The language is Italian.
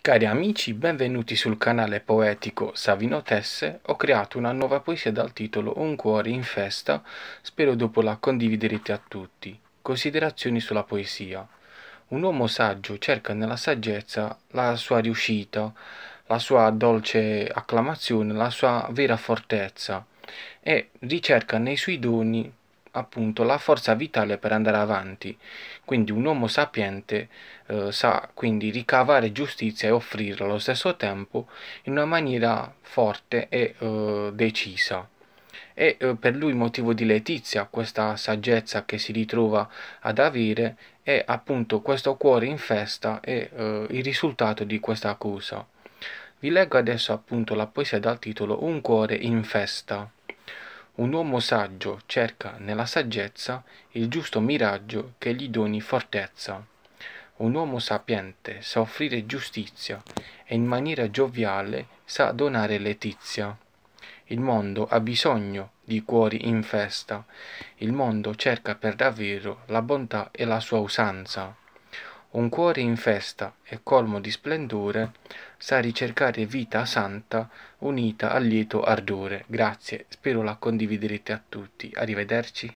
Cari amici, benvenuti sul canale poetico Savino Tesse, ho creato una nuova poesia dal titolo Un cuore in festa, spero dopo la condividerete a tutti. Considerazioni sulla poesia. Un uomo saggio cerca nella saggezza la sua riuscita, la sua dolce acclamazione, la sua vera fortezza e ricerca nei suoi doni appunto la forza vitale per andare avanti. Quindi un uomo sapiente eh, sa quindi ricavare giustizia e offrirla allo stesso tempo in una maniera forte e eh, decisa. E eh, per lui il motivo di letizia, questa saggezza che si ritrova ad avere, è appunto questo cuore in festa e eh, il risultato di questa cosa. Vi leggo adesso appunto la poesia dal titolo Un cuore in festa. Un uomo saggio cerca nella saggezza il giusto miraggio che gli doni fortezza. Un uomo sapiente sa offrire giustizia e in maniera gioviale sa donare letizia. Il mondo ha bisogno di cuori in festa, il mondo cerca per davvero la bontà e la sua usanza un cuore in festa e colmo di splendore, sa ricercare vita santa unita al lieto ardore. Grazie, spero la condividerete a tutti. Arrivederci.